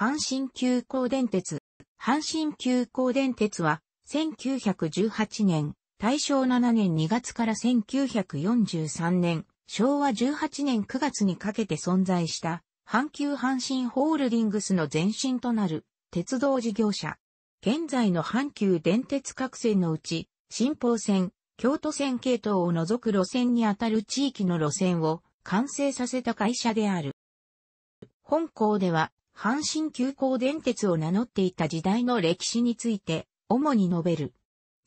阪神急行電鉄。阪神急行電鉄は、1918年、大正7年2月から1943年、昭和18年9月にかけて存在した、阪急阪神ホールディングスの前身となる、鉄道事業者。現在の阪急電鉄各線のうち、新宝線、京都線系統を除く路線にあたる地域の路線を完成させた会社である。本校では阪神急行電鉄を名乗っていた時代の歴史について、主に述べる。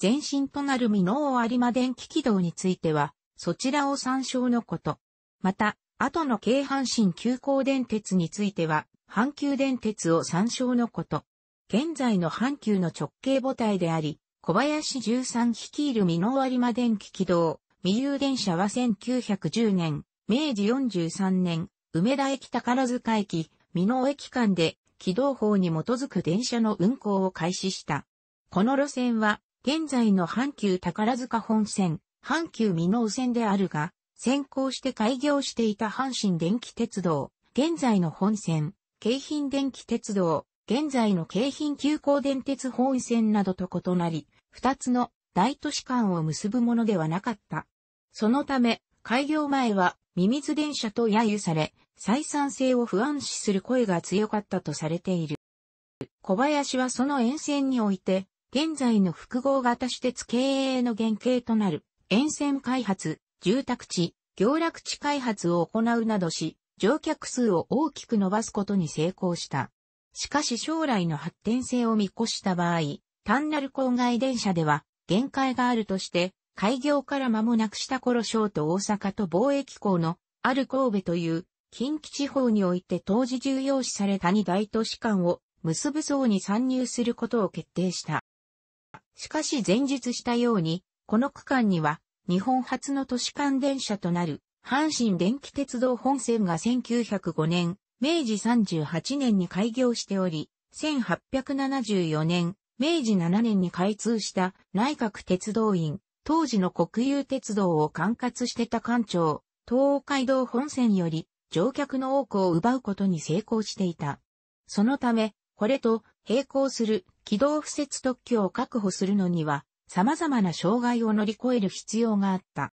前身となる美濃有馬電気軌道については、そちらを参照のこと。また、後の京阪神急行電鉄については、阪急電鉄を参照のこと。現在の阪急の直径母体であり、小林13率いる美濃有馬電気軌道、美有電車は1910年、明治43年、梅田駅宝塚駅、美濃駅間で軌道法に基づく電車の運行を開始した。この路線は、現在の阪急宝塚本線、阪急美濃線であるが、先行して開業していた阪神電気鉄道、現在の本線、京浜電気鉄道、現在の京浜急行電鉄本線などと異なり、二つの大都市間を結ぶものではなかった。そのため、開業前はミミズ電車と揶揄され、採算性を不安視する声が強かったとされている。小林はその沿線において、現在の複合型私鉄経営の原型となる、沿線開発、住宅地、行楽地開発を行うなどし、乗客数を大きく伸ばすことに成功した。しかし将来の発展性を見越した場合、単なる郊外電車では限界があるとして、開業から間もなくした頃省と大阪と貿易港のある神戸という近畿地方において当時重要視された二大都市間を結ぶ層に参入することを決定した。しかし前述したように、この区間には日本初の都市間電車となる阪神電気鉄道本線が1905年、明治38年に開業しており、1874年、明治7年に開通した内閣鉄道院、当時の国有鉄道を管轄してた官庁、東海道本線より乗客の多くを奪うことに成功していた。そのため、これと並行する軌道不設特許を確保するのには、様々な障害を乗り越える必要があった。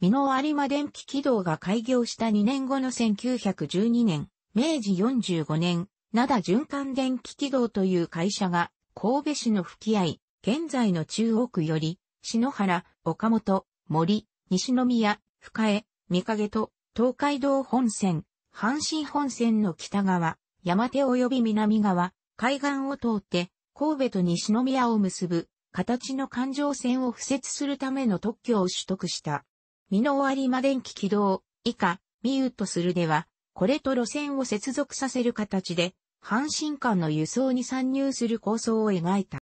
美濃有馬電気軌道が開業した2年後の1912年、明治45年、灘循環電気軌道という会社が、神戸市の吹き合、い、現在の中央区より、篠原、岡本、森、西宮、深江、三影と東海道本線、阪神本線の北側、山手及び南側、海岸を通って、神戸と西宮を結ぶ、形の環状線を敷設するための特許を取得した。美濃り馬電気軌道、以下、ミウとするでは、これと路線を接続させる形で、阪神間の輸送に参入する構想を描いた。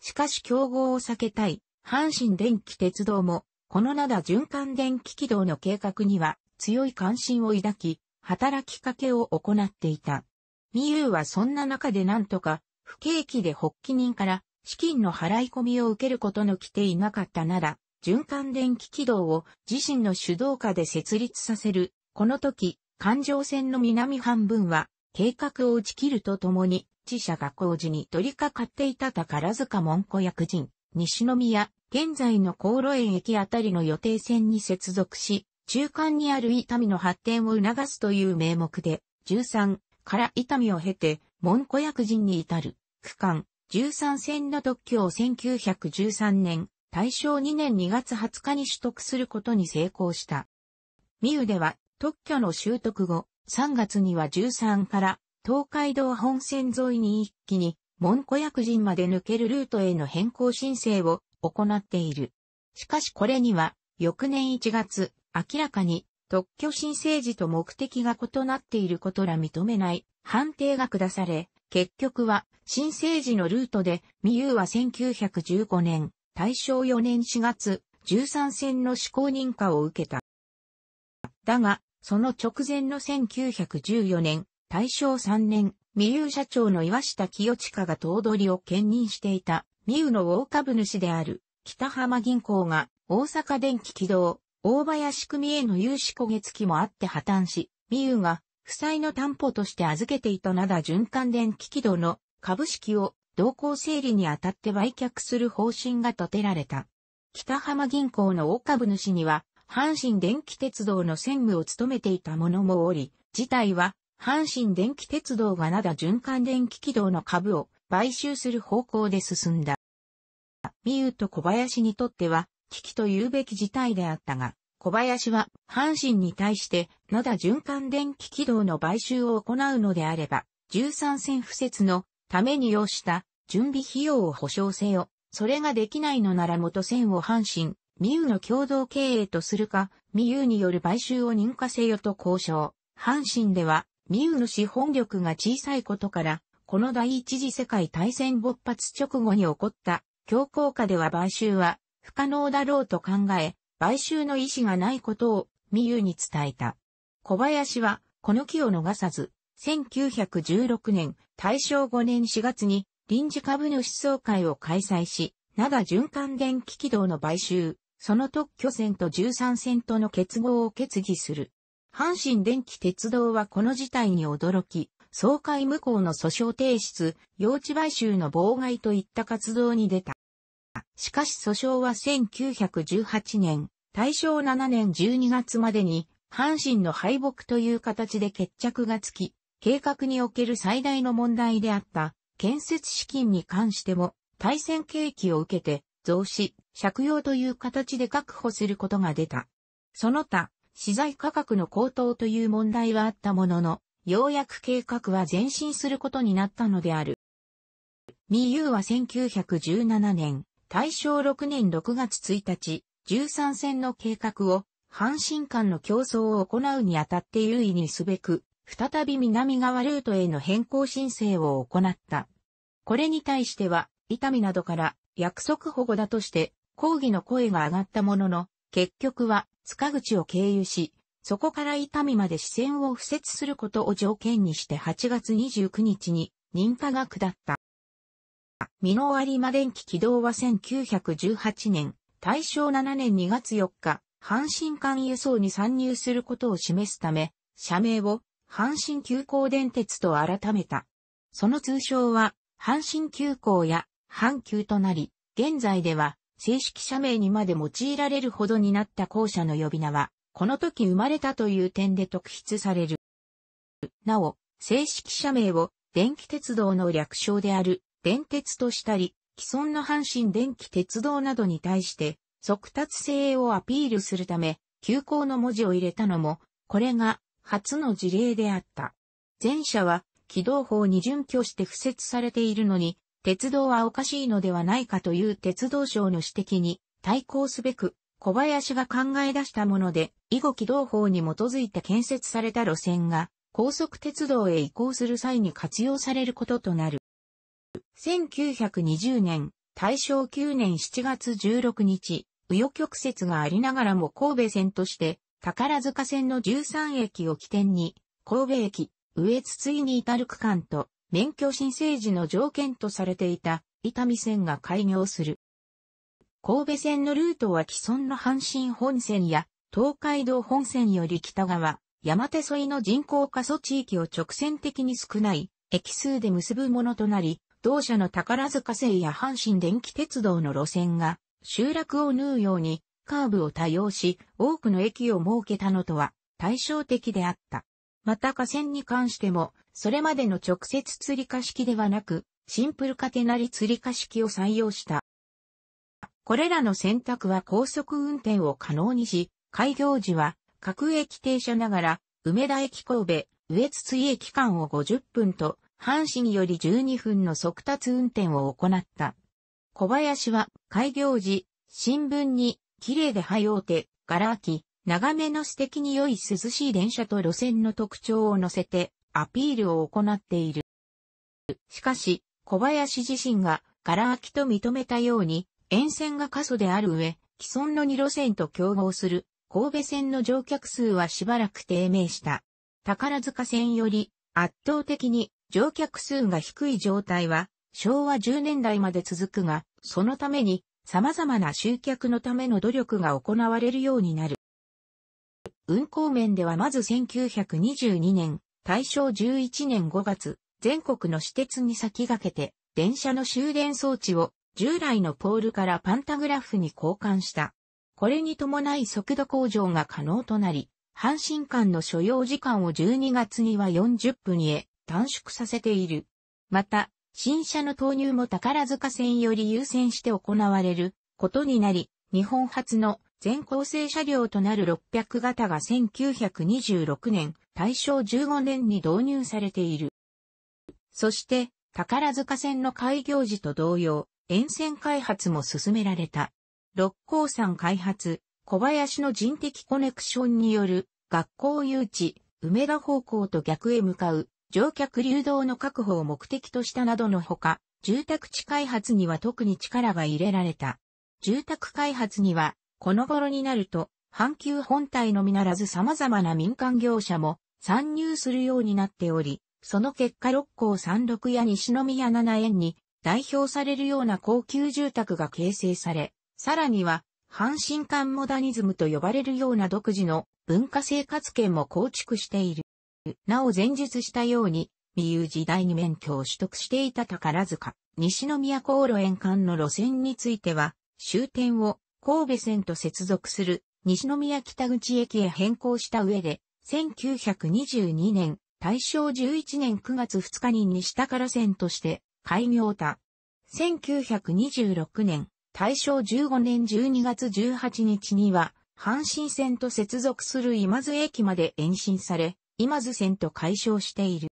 しかし競合を避けたい、阪神電気鉄道も、この灘循環電気軌道の計画には強い関心を抱き、働きかけを行っていた。ミユーはそんな中でなんとか、不景気で発起人から資金の払い込みを受けることの来ていなかったなら、循環電気軌道を自身の主導下で設立させる。この時、環状線の南半分は計画を打ち切るとともに、自社が工事に取り掛かっていた宝塚文庫役人、西宮、現在の高路園駅あたりの予定線に接続し、中間にある伊丹の発展を促すという名目で、13から伊丹を経て、門戸薬人に至る区間13線の特許を1913年、大正2年2月20日に取得することに成功した。ミウでは特許の習得後、3月には13から東海道本線沿いに一気に門戸薬人まで抜けるルートへの変更申請を行っている。しかしこれには、翌年1月、明らかに特許申請時と目的が異なっていることら認めない判定が下され、結局は申請時のルートで、ミユーは1915年、大正4年4月、13戦の施行認可を受けた。だが、その直前の1914年、大正3年、未有社長の岩下清親が頭取を兼任していたミウの大株主である北浜銀行が大阪電気軌道大林組への融資焦げ付きもあって破綻し、ミウが負債の担保として預けていた灘循環電気軌道の株式を同行整理にあたって売却する方針が立てられた。北浜銀行の大株主には、阪神電気鉄道の専務を務めていた者もおり、事態は、阪神電気鉄道が灘循環電気軌道の株を買収する方向で進んだ。ミユと小林にとっては、危機と言うべき事態であったが、小林は阪神に対して野田循環電気軌道の買収を行うのであれば、13線不設のために要した準備費用を保証せよ。それができないのなら元線を阪神、ミユの共同経営とするか、ミユによる買収を認可せよと交渉。阪神では、ミユの資本力が小さいことから、この第一次世界大戦勃発直後に起こった強硬化では買収は不可能だろうと考え、買収の意思がないことをミユに伝えた。小林はこの機を逃さず、1916年大正5年4月に臨時株主総会を開催し、灘循環電気軌道の買収、その特許船と13船との結合を決議する。阪神電気鉄道はこの事態に驚き、総会無効の訴訟提出、用地買収の妨害といった活動に出た。しかし訴訟は1918年、大正7年12月までに、阪神の敗北という形で決着がつき、計画における最大の問題であった、建設資金に関しても、対戦契機を受けて、増資、借用という形で確保することが出た。その他、資材価格の高騰という問題はあったものの、ようやく計画は前進することになったのである。ミユーは1917年、大正6年6月1日、13戦の計画を、阪神間の競争を行うにあたって優位にすべく、再び南側ルートへの変更申請を行った。これに対しては、痛みなどから約束保護だとして、抗議の声が上がったものの、結局は塚口を経由し、そこから痛みまで視線を敷設することを条件にして8月29日に認可が下った。ノ濃有マ電気軌道は1918年、大正7年2月4日、阪神間輸送に参入することを示すため、社名を阪神急行電鉄と改めた。その通称は阪神急行や阪急となり、現在では正式社名にまで用いられるほどになった校舎の呼び名はこの時生まれたという点で特筆される。なお、正式社名を電気鉄道の略称である電鉄としたり、既存の阪神電気鉄道などに対して速達性をアピールするため、急行の文字を入れたのも、これが初の事例であった。前者は軌道法に準拠して付設されているのに、鉄道はおかしいのではないかという鉄道省の指摘に対抗すべく、小林が考え出したもので、囲碁軌道法に基づいて建設された路線が、高速鉄道へ移行する際に活用されることとなる。1920年、大正9年7月16日、紆余曲折がありながらも神戸線として、宝塚線の13駅を起点に、神戸駅、上津いに至る区間と、免許申請時の条件とされていた、伊丹線が開業する。神戸線のルートは既存の阪神本線や東海道本線より北側、山手沿いの人口過疎地域を直線的に少ない駅数で結ぶものとなり、同社の宝塚製や阪神電気鉄道の路線が集落を縫うようにカーブを多用し多くの駅を設けたのとは対照的であった。また河川に関してもそれまでの直接釣り化式ではなくシンプルカテなり釣り化式を採用した。これらの選択は高速運転を可能にし、開業時は各駅停車ながら、梅田駅神戸、上津井駅間を50分と、阪神より12分の速達運転を行った。小林は開業時、新聞に、綺麗で早うて、柄空き、長めの素敵に良い涼しい電車と路線の特徴を載せて、アピールを行っている。しかし、小林自身が、柄空きと認めたように、沿線が過疎である上、既存の2路線と競合する神戸線の乗客数はしばらく低迷した。宝塚線より圧倒的に乗客数が低い状態は昭和10年代まで続くが、そのために様々な集客のための努力が行われるようになる。運行面ではまず1922年、大正11年5月、全国の私鉄に先駆けて電車の終電装置を従来のポールからパンタグラフに交換した。これに伴い速度向上が可能となり、阪神間の所要時間を12月には40分へ短縮させている。また、新車の投入も宝塚線より優先して行われることになり、日本初の全構成車両となる600型が1926年、大正15年に導入されている。そして、宝塚線の開業時と同様、沿線開発も進められた。六甲山開発、小林の人的コネクションによる学校誘致、梅田方向と逆へ向かう乗客流動の確保を目的としたなどのほか、住宅地開発には特に力が入れられた。住宅開発には、この頃になると、阪急本体のみならず様々な民間業者も参入するようになっており、その結果六甲三六や西宮七園に代表されるような高級住宅が形成され、さらには、阪神間モダニズムと呼ばれるような独自の文化生活圏も構築している。なお前述したように、未有時代に免許を取得していた宝塚、西宮航路沿岸の路線については、終点を神戸線と接続する西宮北口駅へ変更した上で、1922年、大正11年9月2日に西宝線として開業他。1926年、大正15年12月18日には、阪神線と接続する今津駅まで延伸され、今津線と解消している。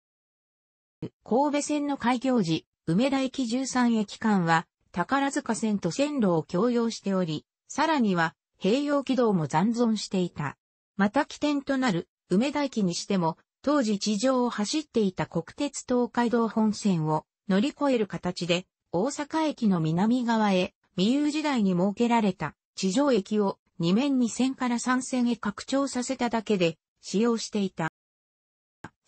神戸線の開業時、梅田駅13駅間は、宝塚線と線路を共用しており、さらには、併用軌道も残存していた。また起点となる、梅田駅にしても、当時地上を走っていた国鉄東海道本線を乗り越える形で、大阪駅の南側へ、未有時代に設けられた地上駅を2面2線から3線へ拡張させただけで使用していた。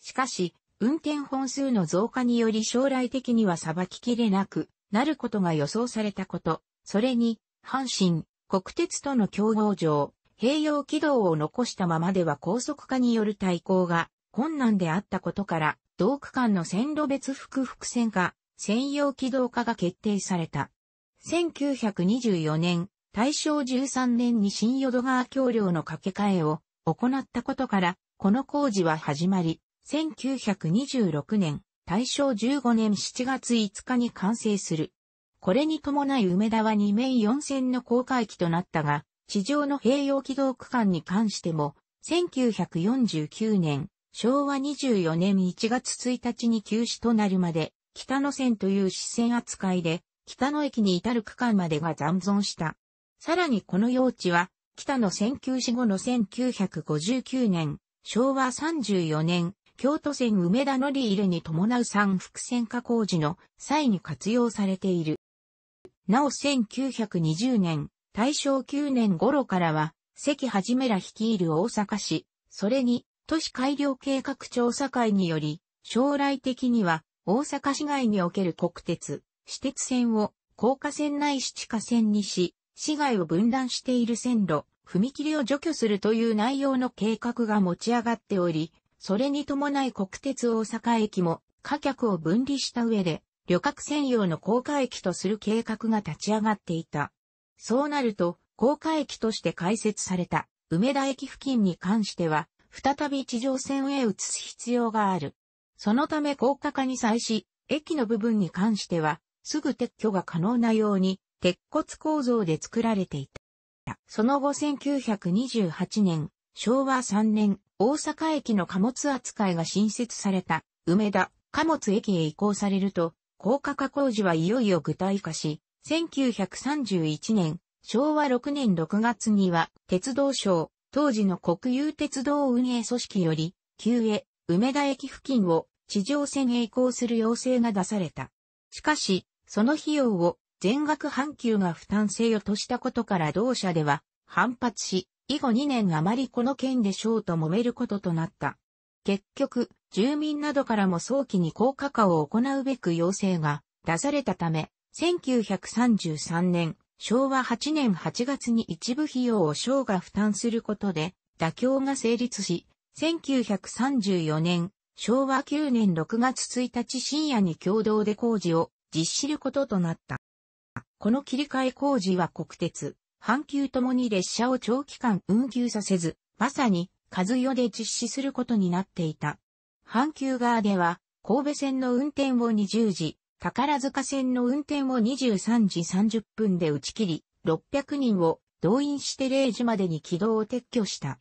しかし、運転本数の増加により将来的には裁ききれなくなることが予想されたこと、それに、阪神、国鉄との競合上、併用軌道を残したままでは高速化による対抗が困難であったことから、同区間の線路別複々線化、専用軌道化が決定された。1924年、大正13年に新淀川橋梁の架け替えを行ったことから、この工事は始まり、1926年、大正15年7月5日に完成する。これに伴い梅田は2面4線の公開機となったが、地上の併用軌道区間に関しても、1949年、昭和24年1月1日に休止となるまで、北野線という支線扱いで、北野駅に至る区間までが残存した。さらにこの用地は、北野線休止後の1959年、昭和34年、京都線梅田乗り入れに伴う三伏線化工事の際に活用されている。なお1920年、大正9年頃からは、関はじめら率いる大阪市、それに都市改良計画調査会により、将来的には大阪市外における国鉄、私鉄線を高架線内市地下線にし、市外を分断している線路、踏切を除去するという内容の計画が持ち上がっており、それに伴い国鉄大阪駅も貨客を分離した上で、旅客専用の高架駅とする計画が立ち上がっていた。そうなると、高架駅として開設された梅田駅付近に関しては、再び地上線へ移す必要がある。そのため高架化に際し、駅の部分に関しては、すぐ撤去が可能なように、鉄骨構造で作られていた。その後1928年、昭和3年、大阪駅の貨物扱いが新設された、梅田、貨物駅へ移行されると、高架化工事はいよいよ具体化し、1931年、昭和6年6月には、鉄道省、当時の国有鉄道運営組織より、旧江、梅田駅付近を地上線へ移行する要請が出された。しかし、その費用を全額阪急が負担せよとしたことから同社では反発し、以後2年余りこの件でしょうと揉めることとなった。結局、住民などからも早期に高価化を行うべく要請が出されたため、1933年、昭和8年8月に一部費用を省が負担することで、妥協が成立し、1934年、昭和9年6月1日深夜に共同で工事を実施することとなった。この切り替え工事は国鉄、阪急ともに列車を長期間運休させず、まさに、数代で実施することになっていた。阪急側では、神戸線の運転を20時、宝塚線の運転を23時30分で打ち切り、600人を動員して0時までに軌道を撤去した。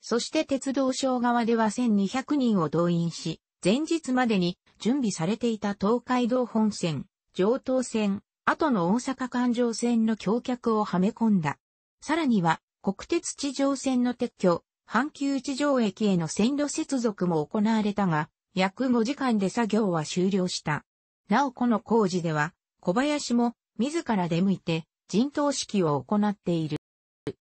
そして鉄道省側では1200人を動員し、前日までに準備されていた東海道本線、上東線、後の大阪環状線の橋脚をはめ込んだ。さらには、国鉄地上線の撤去、阪急地上駅への線路接続も行われたが、約5時間で作業は終了した。なおこの工事では、小林も自ら出向いて陣頭指揮を行っている。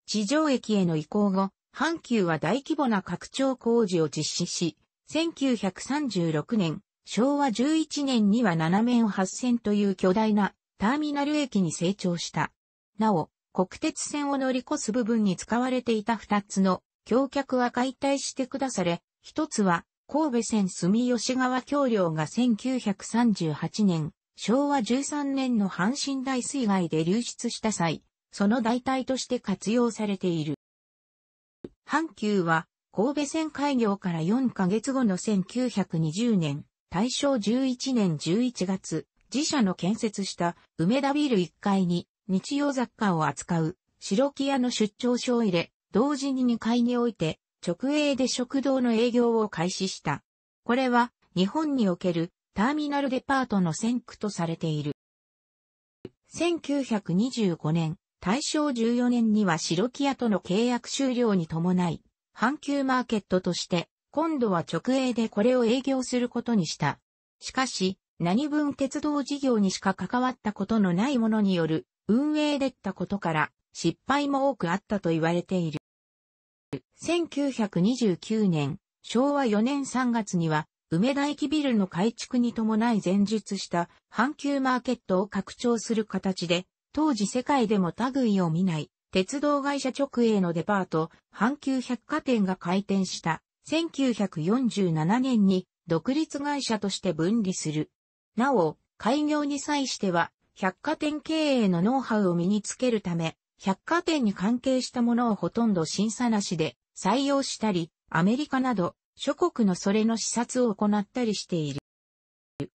地上駅への移行後、阪急は大規模な拡張工事を実施し、1936年、昭和11年には7面8線という巨大なターミナル駅に成長した。なお、国鉄線を乗り越す部分に使われていた2つの橋脚は解体して下され、1つは神戸線住吉川橋梁が1938年、昭和13年の阪神大水害で流出した際、その代替として活用されている。阪急は、神戸線開業から4ヶ月後の1920年、大正11年11月、自社の建設した梅田ビル1階に日用雑貨を扱う白木屋の出張所を入れ、同時に2階において直営で食堂の営業を開始した。これは日本におけるターミナルデパートの先駆とされている。1925年、大正14年には白木屋との契約終了に伴い、阪急マーケットとして、今度は直営でこれを営業することにした。しかし、何分鉄道事業にしか関わったことのないものによる運営でったことから失敗も多くあったと言われている。1929年、昭和4年3月には、梅田駅ビルの改築に伴い前述した阪急マーケットを拡張する形で、当時世界でも類を見ない、鉄道会社直営のデパート、阪急百貨店が開店した、1947年に独立会社として分離する。なお、開業に際しては、百貨店経営のノウハウを身につけるため、百貨店に関係したものをほとんど審査なしで採用したり、アメリカなど諸国のそれの視察を行ったりしている。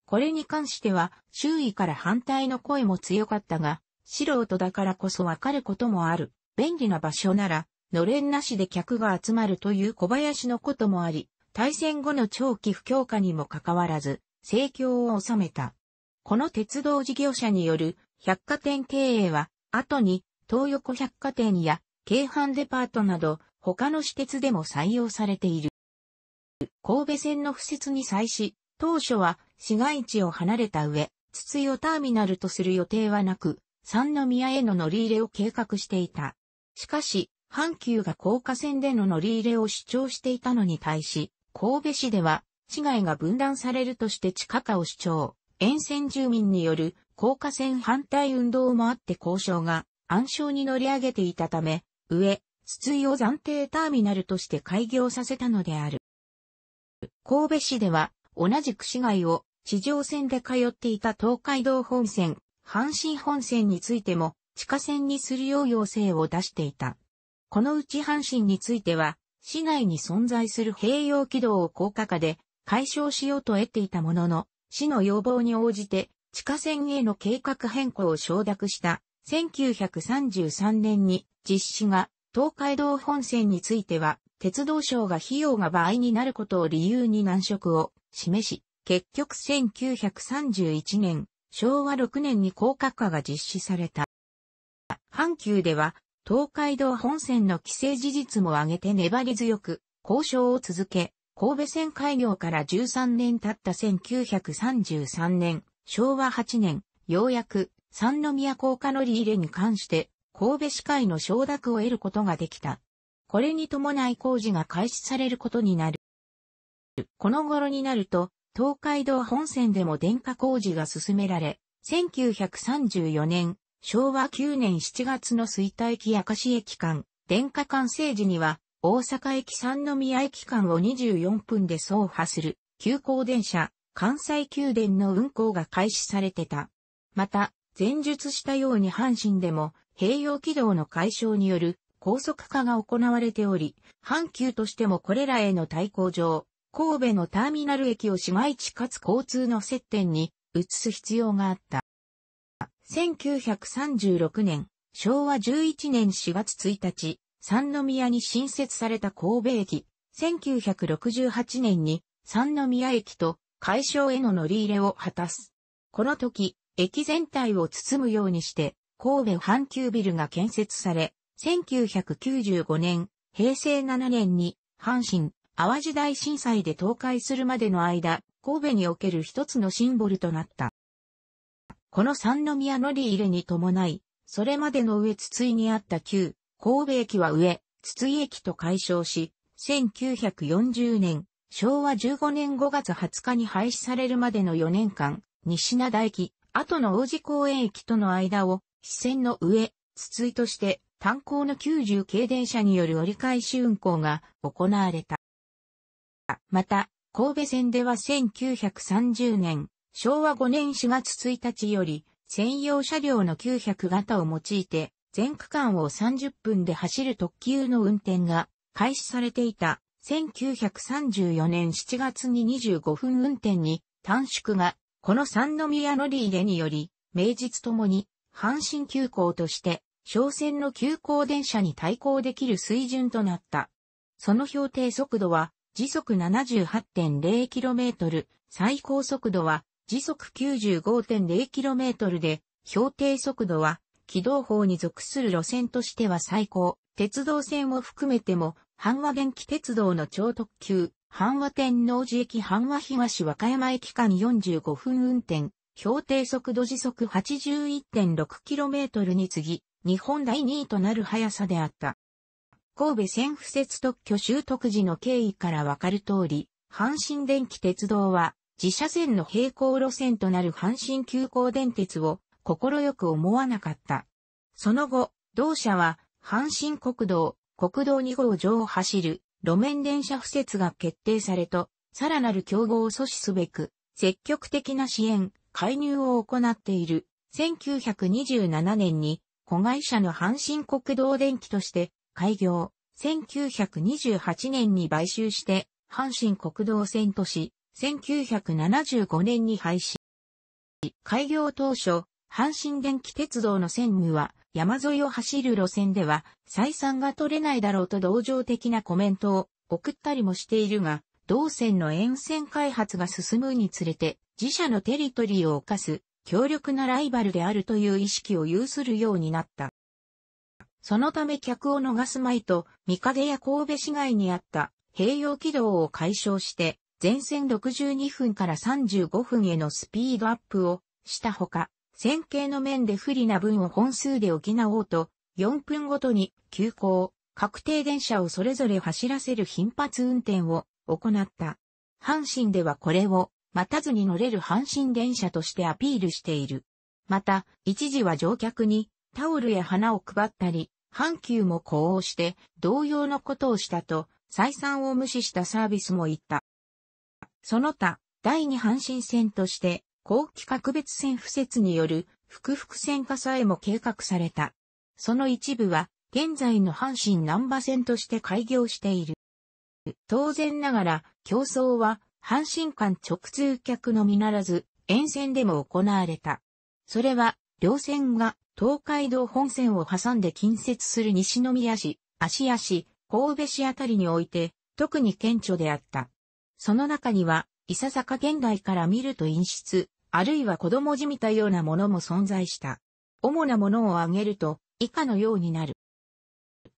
これに関しては周囲から反対の声も強かったが、素人だからこそわかることもある。便利な場所なら、のれんなしで客が集まるという小林のこともあり、対戦後の長期不況下にもかかわらず、盛況を収めた。この鉄道事業者による百貨店経営は、後に東横百貨店や京阪デパートなど他の私鉄でも採用されている。神戸線の敷設に際し、当初は市街地を離れた上、筒代ターミナルとする予定はなく、三宮への乗り入れを計画していた。しかし、阪急が高架線での乗り入れを主張していたのに対し、神戸市では、市街が分断されるとして地下化を主張。沿線住民による高架線反対運動もあって交渉が暗礁に乗り上げていたため、上、筒井を暫定ターミナルとして開業させたのである。神戸市では、同じく市街を地上線で通っていた東海道本線、阪神本線についても、地下線にするよう要請を出していた。このうち阪神については、市内に存在する併用軌道を高架化で解消しようと得ていたものの、市の要望に応じて地下線への計画変更を承諾した1933年に実施が東海道本線については、鉄道省が費用が倍になることを理由に難色を示し、結局1931年、昭和6年に高架化が実施された。阪急では、東海道本線の規制事実も挙げて粘り強く、交渉を続け、神戸線開業から13年経った1933年、昭和8年、ようやく、三宮高架乗り入れに関して、神戸市会の承諾を得ることができた。これに伴い工事が開始されることになる。この頃になると、東海道本線でも電化工事が進められ、1934年、昭和9年7月の水田駅明石駅間、電化完成時には、大阪駅三宮駅間を24分で走破する、急行電車、関西宮殿の運行が開始されてた。また、前述したように阪神でも、併用軌道の解消による高速化が行われており、阪急としてもこれらへの対抗上、神戸のターミナル駅を市街地かつ交通の接点に移す必要があった。1936年、昭和11年4月1日、三宮に新設された神戸駅、1968年に三宮駅と解消への乗り入れを果たす。この時、駅全体を包むようにして、神戸阪急ビルが建設され、1995年、平成7年に、阪神、淡路大震災で倒壊するまでの間、神戸における一つのシンボルとなった。この三宮乗り入れに伴い、それまでの上筒井にあった旧、神戸駅は上、筒井駅と解消し、1940年、昭和15年5月20日に廃止されるまでの4年間、西灘駅、後の王子公園駅との間を視線の上、筒井として炭鉱の90系電車による折り返し運行が行われた。また、神戸線では1930年、昭和5年4月1日より、専用車両の900型を用いて、全区間を30分で走る特急の運転が開始されていた1934年7月に25分運転に短縮が、この三宮乗り入れにより、名実ともに阪神急行として、商船の急行電車に対抗できる水準となった。その標定速度は時速 78.0km、最高速度は時速 95.0km で、標定速度は軌道法に属する路線としては最高。鉄道線を含めても、阪和電気鉄道の超特急、阪和天王寺駅阪和東和歌山駅間45分運転、標定速度時速 81.6km に次ぎ、日本第2位となる速さであった。神戸線不設特許習得時の経緯からわかる通り、阪神電気鉄道は自社線の並行路線となる阪神急行電鉄を快く思わなかった。その後、同社は阪神国道、国道2号上を走る路面電車敷設が決定されと、さらなる競合を阻止すべく、積極的な支援、介入を行っている。1927年に子会社の阪神国道電機として開業。1928年に買収して阪神国道線とし、1975年に廃止。開業当初、阪神電気鉄道の線務は山沿いを走る路線では採算が取れないだろうと同情的なコメントを送ったりもしているが、同線の沿線開発が進むにつれて自社のテリトリーを犯す強力なライバルであるという意識を有するようになった。そのため客を逃すまいと、三影や神戸市街にあった併用軌道を解消して、前線62分から35分へのスピードアップをしたほか、線形の面で不利な分を本数で補おうと、4分ごとに急行、確定電車をそれぞれ走らせる頻発運転を行った。阪神ではこれを待たずに乗れる阪神電車としてアピールしている。また、一時は乗客にタオルや花を配ったり、阪急も呼応して同様のことをしたと、採算を無視したサービスも言った。その他、第二阪神線として、後期格別線付設による、複々線化さえも計画された。その一部は、現在の阪神南波線として開業している。当然ながら、競争は阪神間直通客のみならず、沿線でも行われた。それは、両線が東海道本線を挟んで近接する西宮市、芦屋市、神戸市あたりにおいて、特に顕著であった。その中には、いささか現代から見ると陰湿、あるいは子供じみたようなものも存在した。主なものを挙げると、以下のようになる。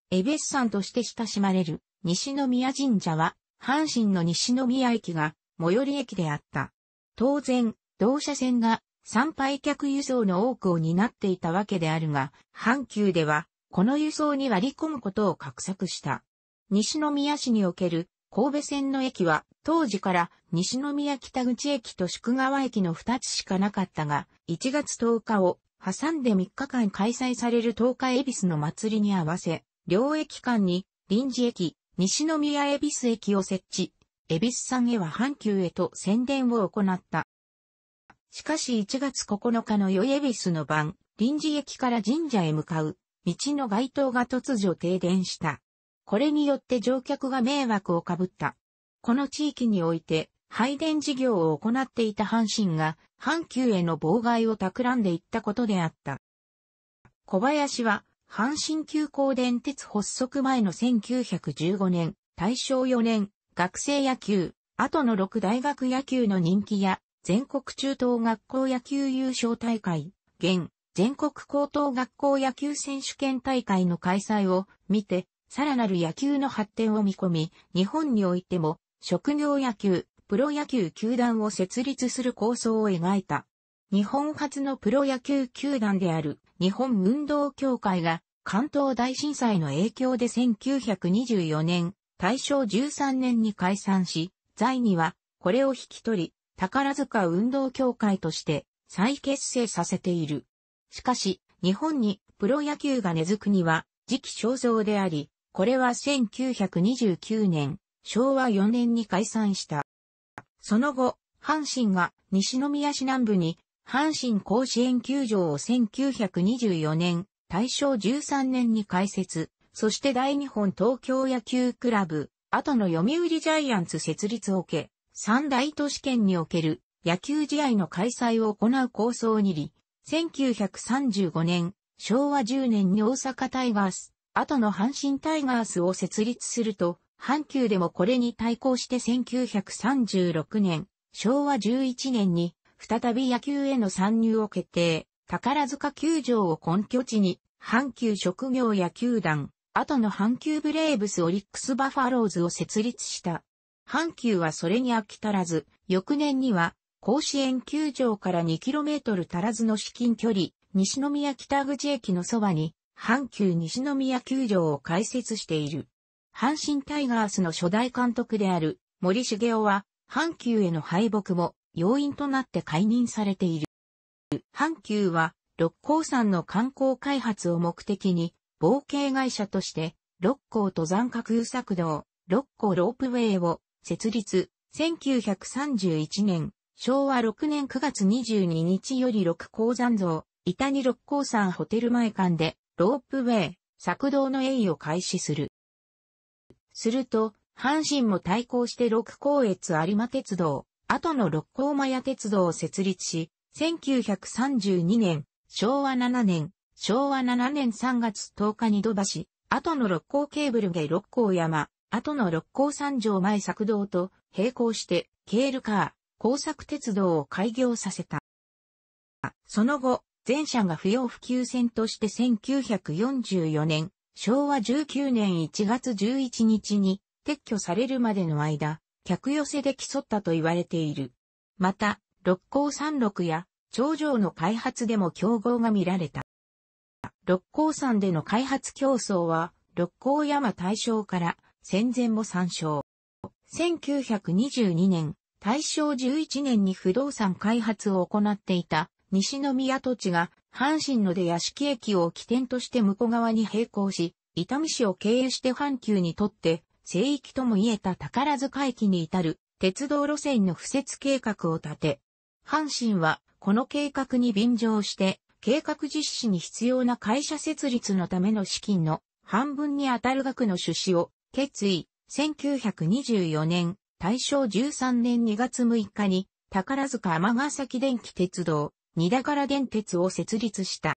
エベス山として親しまれる、西宮神社は、阪神の西宮駅が最寄り駅であった。当然、同社線が参拝客輸送の多くを担っていたわけであるが、阪急では、この輸送に割り込むことを画策した。西宮市における神戸線の駅は、当時から西宮北口駅と宿川駅の2つしかなかったが、1月10日を挟んで3日間開催される東海恵比寿の祭りに合わせ、両駅間に臨時駅、西宮恵比寿駅を設置、恵比寿さんへは阪急へと宣伝を行った。しかし1月9日の夜恵比寿の晩、臨時駅から神社へ向かう、道の街灯が突如停電した。これによって乗客が迷惑をかぶった。この地域において、配電事業を行っていた阪神が、阪急への妨害を企んでいったことであった。小林は、阪神急行電鉄発足前の1915年、大正4年、学生野球、後の6大学野球の人気や、全国中等学校野球優勝大会、現、全国高等学校野球選手権大会の開催を見て、さらなる野球の発展を見込み、日本においても、職業野球、プロ野球球団を設立する構想を描いた。日本初のプロ野球球団である日本運動協会が関東大震災の影響で1924年、大正13年に解散し、在にはこれを引き取り、宝塚運動協会として再結成させている。しかし、日本にプロ野球が根付くには時期肖像であり、これは1929年、昭和4年に解散した。その後、阪神が西宮市南部に阪神甲子園球場を1924年大正13年に開設、そして大日本東京野球クラブ、後の読売ジャイアンツ設立を受け、三大都市圏における野球試合の開催を行う構想に握り、1935年、昭和10年に大阪タイガース、後の阪神タイガースを設立すると、阪急でもこれに対抗して1936年、昭和11年に再び野球への参入を決定。宝塚球場を根拠地に、阪急職業野球団、後の阪急ブレーブスオリックスバファローズを設立した。阪急はそれに飽き足らず、翌年には、甲子園球場から 2km 足らずの至近距離、西宮北口駅のそばに、阪急西宮球場を開設している。阪神タイガースの初代監督である森重夫は、阪急への敗北も要因となって解任されている。阪急は六甲山の観光開発を目的に、冒険会社として、六甲登山架空作道、六甲ロープウェイを設立、1931年、昭和6年9月22日より六甲山像、板に六甲山ホテル前間で、ロープウェイ、作道の意を開始する。すると、阪神も対抗して六甲越有馬鉄道、後の六甲マヤ鉄道を設立し、1932年、昭和7年、昭和7年3月10日に土橋、後の六甲ケーブル下六甲山、後の六甲山上前作道と並行して、ケールカー、工作鉄道を開業させた。その後、全車が不要不急線として1944年、昭和19年1月11日に撤去されるまでの間、客寄せで競ったと言われている。また、六甲山麓や頂上の開発でも競合が見られた。六甲山での開発競争は、六甲山大正から戦前も参照。1922年、大正11年に不動産開発を行っていた西宮土地が阪神の出屋敷駅を起点として向こう側に並行し、伊丹市を経由して阪急にとって聖域とも言えた宝塚駅に至る鉄道路線の布設計画を立て、阪神はこの計画に便乗して、計画実施に必要な会社設立のための資金の半分に当たる額の出資を決意、1924年、大正13年2月6日に、宝塚尼崎電気鉄道、二宝電鉄を設立した。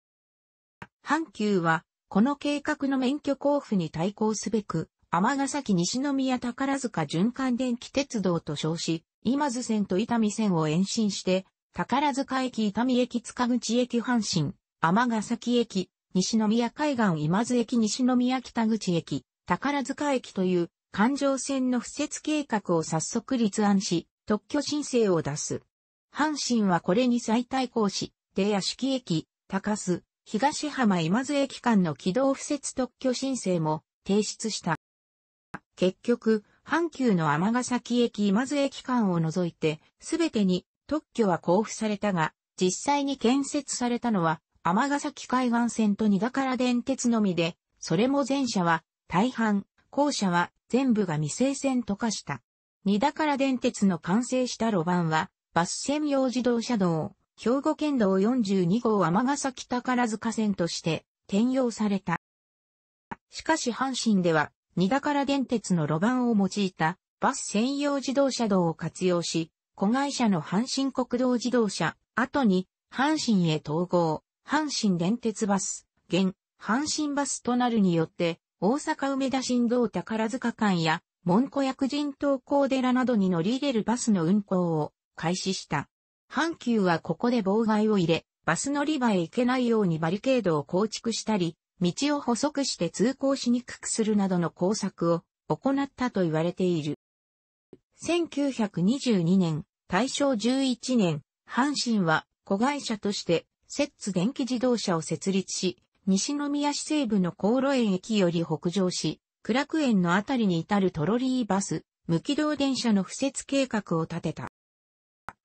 阪急は、この計画の免許交付に対抗すべく、尼崎西宮宝塚循環電気鉄道と称し、今津線と伊丹線を延伸して、宝塚駅伊丹駅塚口駅阪神、天崎駅、西宮海岸今津駅西宮北口駅、宝塚駅という環状線の付設計画を早速立案し、特許申請を出す。阪神はこれに再対抗し、出屋敷駅、高須、東浜今津駅間の軌道付設特許申請も提出した。結局、阪急の尼崎駅今津駅間を除いて、すべてに特許は交付されたが、実際に建設されたのは、尼崎海岸線と二宝電鉄のみで、それも前者は、大半、後者は全部が未成線と化した。二宝電鉄の完成した路盤は、バス専用自動車道、兵庫県道42号尼崎宝塚線として、転用された。しかし阪神では二宝電鉄の路盤を用いたバス専用自動車道を活用し、子会社の阪神国道自動車、後に阪神へ統合、阪神電鉄バス、現、阪神バスとなるによって、大阪梅田新道宝塚間や、門戸薬人東高寺などに乗り入れるバスの運行を開始した。阪急はここで妨害を入れ、バス乗り場へ行けないようにバリケードを構築したり、道を細くして通行しにくくするなどの工作を行ったと言われている。1922年、大正11年、阪神は子会社として、摂津電気自動車を設立し、西宮市西部の高路園駅より北上し、苦楽園のあたりに至るトロリーバス、無軌道電車の付設計画を立てた。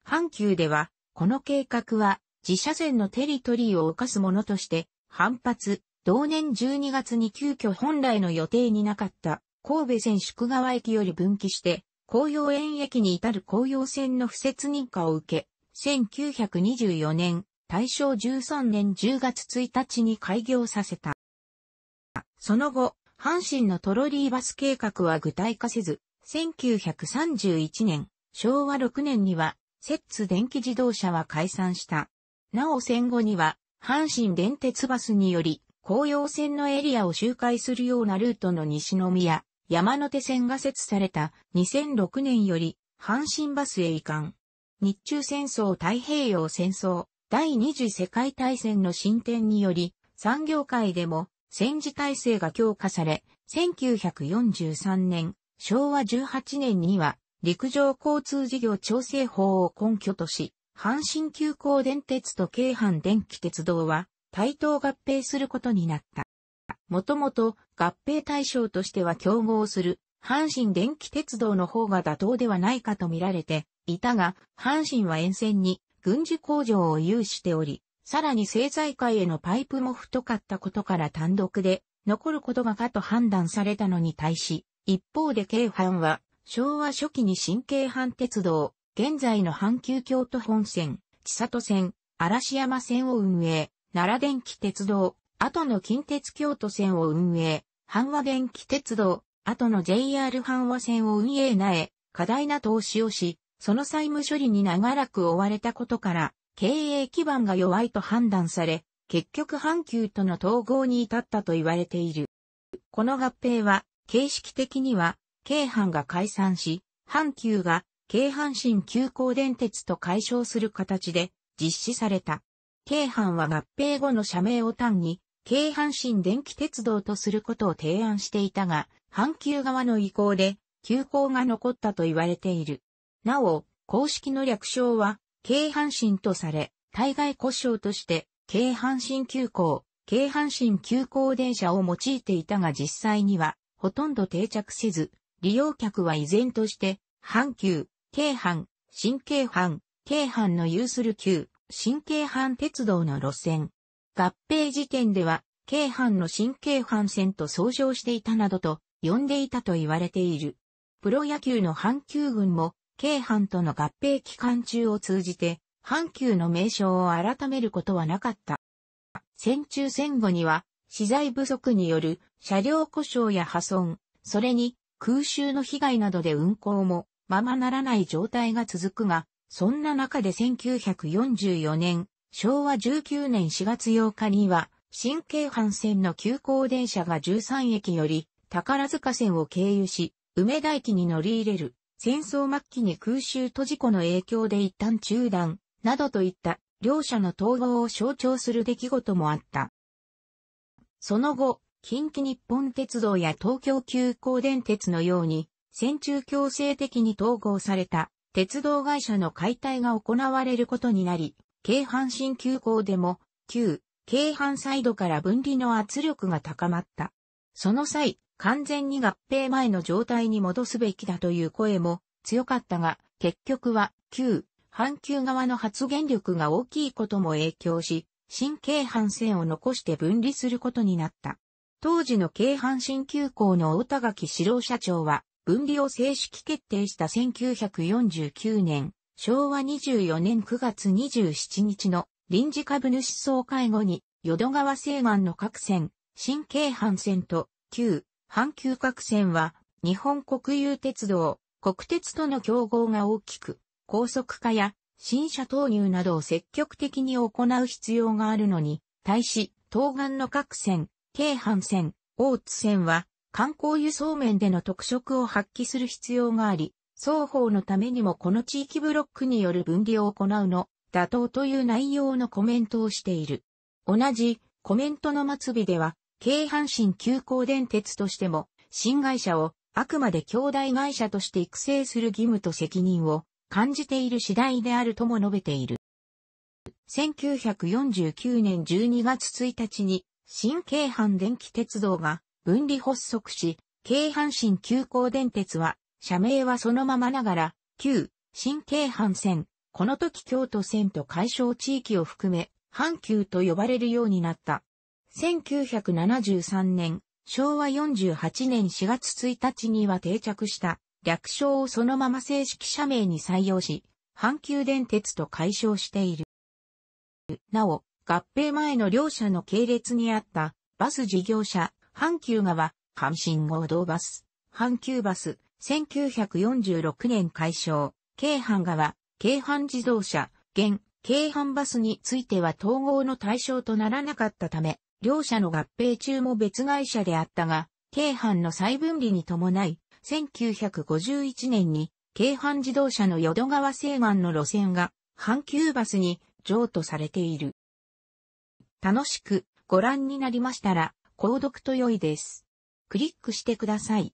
阪急では、この計画は自社線のテリトリーをかすものとして、反発、同年12月に急遽本来の予定になかった神戸線宿川駅より分岐して、紅葉園駅に至る紅葉線の不設認可を受け、1924年、大正13年10月1日に開業させた。その後、阪神のトロリーバス計画は具体化せず、1931年、昭和6年には、摂津電気自動車は解散した。なお戦後には、阪神電鉄バスにより、紅葉線のエリアを周回するようなルートの西宮、山手線が設された2006年より阪神バスへ移管。日中戦争太平洋戦争第二次世界大戦の進展により産業界でも戦時体制が強化され1943年昭和18年には陸上交通事業調整法を根拠とし阪神急行電鉄と京阪電気鉄道は対等合併することになった。もともと合併対象としては競合する阪神電気鉄道の方が妥当ではないかと見られていたが、阪神は沿線に軍事工場を有しており、さらに政財界へのパイプも太かったことから単独で残ることがかと判断されたのに対し、一方で京阪は昭和初期に新京阪鉄道、現在の阪急京都本線、千里線、嵐山線を運営。奈良電気鉄道、後の近鉄京都線を運営、阪和電気鉄道、後の JR 阪和線を運営なえ、過大な投資をし、その債務処理に長らく追われたことから、経営基盤が弱いと判断され、結局阪急との統合に至ったと言われている。この合併は、形式的には、京阪が解散し、阪急が京阪神急行電鉄と解消する形で実施された。京阪は合併後の社名を単に、京阪神電気鉄道とすることを提案していたが、阪急側の意向で、急行が残ったと言われている。なお、公式の略称は、京阪神とされ、対外故障として、京阪神急行、京阪神急行電車を用いていたが実際には、ほとんど定着せず、利用客は依然として、阪急、京阪、新京阪、京阪の有する旧、神経藩鉄道の路線。合併時点では、京阪の神経阪線と相乗していたなどと呼んでいたと言われている。プロ野球の阪急軍も、京阪との合併期間中を通じて、阪急の名称を改めることはなかった。戦中戦後には、資材不足による車両故障や破損、それに空襲の被害などで運行もままならない状態が続くが、そんな中で1944年、昭和19年4月8日には、新京阪線の急行電車が13駅より、宝塚線を経由し、梅田駅に乗り入れる、戦争末期に空襲と事故の影響で一旦中断、などといった、両者の統合を象徴する出来事もあった。その後、近畿日本鉄道や東京急行電鉄のように、戦中強制的に統合された鉄道会社の解体が行われることになり、京阪神急行でも、旧、京阪サイドから分離の圧力が高まった。その際、完全に合併前の状態に戻すべきだという声も強かったが、結局は、旧、阪急側の発言力が大きいことも影響し、新京阪線を残して分離することになった。当時の京阪神急行の大田垣史郎社長は、分離を正式決定した1949年、昭和24年9月27日の臨時株主総会後に、淀川西岸の各線、新京阪線と旧阪急各線は、日本国有鉄道、国鉄との競合が大きく、高速化や新車投入などを積極的に行う必要があるのに、対し、東岸の各線、京阪線、大津線は、観光輸送面での特色を発揮する必要があり、双方のためにもこの地域ブロックによる分離を行うの、妥当という内容のコメントをしている。同じコメントの末尾では、京阪神急行電鉄としても、新会社をあくまで兄弟会社として育成する義務と責任を感じている次第であるとも述べている。1949年12月1日に新京阪電気鉄道が分離発足し、京阪神急行電鉄は、社名はそのままながら、旧、新京阪線、この時京都線と解消地域を含め、阪急と呼ばれるようになった。1973年、昭和48年4月1日には定着した略称をそのまま正式社名に採用し、阪急電鉄と解消している。なお、合併前の両社の系列にあったバス事業者阪急川、阪神合同バス、阪急バス、1946年解消、京阪川、京阪自動車、現、京阪バスについては統合の対象とならなかったため、両社の合併中も別会社であったが、京阪の再分離に伴い、1951年に、京阪自動車の淀川西岸の路線が、阪急バスに譲渡されている。楽しくご覧になりましたら、購読と良いです。クリックしてください。